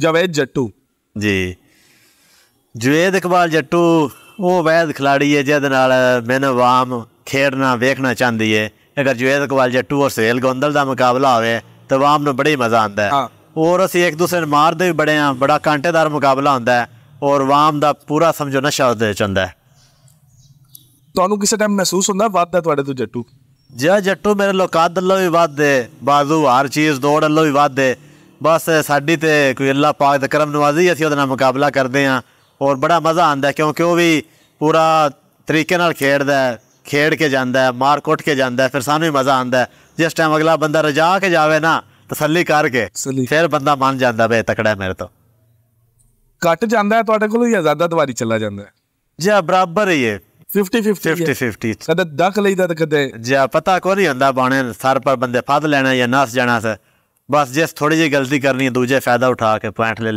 ਜਵੇਦ ਜੱਟੂ ਜੀ ਜਵੇਦ ਇਕਬਾਲ ਜੱਟੂ ਉਹ ਵੈਦ ਖਿਲਾੜੀ ਹੈ ਜਿਹਦੇ ਨਾਲ ਮੈਨੂੰ ਆਵਾਮ ਖੇਡਣਾ ਵੇਖਣਾ ਚਾਹੁੰਦੀ ਹੈ ਅਗਰ ਜਵੇਦ ਇਕਬਾਲ ਜੱਟੂ ਔਰ ਸੁਹੇਲ ਗੋਂਦਲ ਦਾ ਮੁਕਾਬਲਾ ਹੋਵੇ ਤਾਂ ਆਵਾਮ ਨੂੰ ਬੜੀ ਮਜ਼ਾ ਆਉਂਦਾ ਹੈ ਔਰ ਅਸੀਂ ਇੱਕ ਦੂਸਰੇ ਨੂੰ ਮਾਰਦੇ ਵੀ ਬੜੇ ਆ ਬੜਾ ਕਾਂਟੇਦਾਰ ਮੁਕਾਬਲਾ ਹੁੰਦਾ ਹੈ ਔਰ ਆਵਾਮ ਦਾ ਪੂਰਾ ਸਮਝੋ ਨਸ਼ਾ ਉਹਦੇ ਚ ਹੁੰਦਾ ਹੈ ਤੁਹਾਨੂੰ ਕਿਸੇ ਟਾਈਮ ਮਹਿਸੂਸ ਹੁੰਦਾ ਵਾਅਦਾ ਤੁਹਾਡੇ ਤੋਂ ਜੱਟੂ ਜਿਆ ਜੱਟੂ ਮੇਰੇ ਲੋਕਾਂ ਵੱਲੋਂ ਵੀ ਵਾਅਦੇ ਬਾਜ਼ੂ ਹਰ ਚੀਜ਼ ਦੌੜ ਵੱਲੋਂ ਵੀ ਵੱਧ ਬਸ ਸਾਡੀ ਤੇ ਕੋਈ ਅੱਲਾ ਪਾਕ ਦਾ ਕਰਮ ਨਵਾਜ਼ੀ ਅਸੀਂ ਉਹਦੇ ਨਾਲ ਮੁਕਾਬਲਾ ਕਰਦੇ ਆਂ ਔਰ ਬੜਾ ਮਜ਼ਾ ਆਂਦਾ ਕਿਉਂਕਿ ਉਹ ਵੀ ਪੂਰਾ ਤਰੀਕੇ ਨਾਲ ਖੇਡਦਾ ਹੈ ਖੇਡ ਕੇ ਜਾਂਦਾ ਹੈ ਮਾਰ ਕੁੱਟ ਕੇ ਜਾਂਦਾ ਹੈ ਫਿਰ ਸਾਨੂੰ ਵੀ ਮਜ਼ਾ ਆਂਦਾ ਹੈ ਜਿਸ ਟਾਈਮ ਅਗਲਾ ਬੰਦਾ ਰਜਾ ਕੇ ਜਾਵੇ ਨਾ ਤਸੱਲੀ ਕਰਕੇ ਫਿਰ ਬੰਦਾ ਮੰਨ ਜਾਂਦਾ ਬੇ ਤਕੜਾ ਮੇਰੇ ਤੋਂ ਕੱਟ ਜਾਂਦਾ ਹੈ ਤੁਹਾਡੇ ਕੋਲ ਜਾਂ ਜ਼ਿਆਦਾ ਦਵਾਰੀ ਚੱਲਾ ਜਾਂਦਾ ਹੈ ਜੀ ਬਰਾਬਰ ਹੀ ਹੈ 50 50 50 50 ਕਦੇ ਦਖ ਲਈਦਾ ਤੇ ਕਦੇ ਜੀ ਪਤਾ ਕੋਈ ਨਹੀਂ ਹੁੰਦਾ ਬਾਣੇ ਸਰ ਪਰ ਬੰਦੇ ਫਾਦ ਲੈਣਾ ਜਾਂ ਨਸ ਜਾਣਾ ਸੇ ਬਸ ਜੇ ਥੋੜੀ ਜਿਹੀ ਗਲਤੀ ਕਰਨੀ ਹੈ ਦੂਜੇ ਫਾਇਦਾ ਉਠਾ ਕੇ ਪੁਆਇੰਟ ਲੈ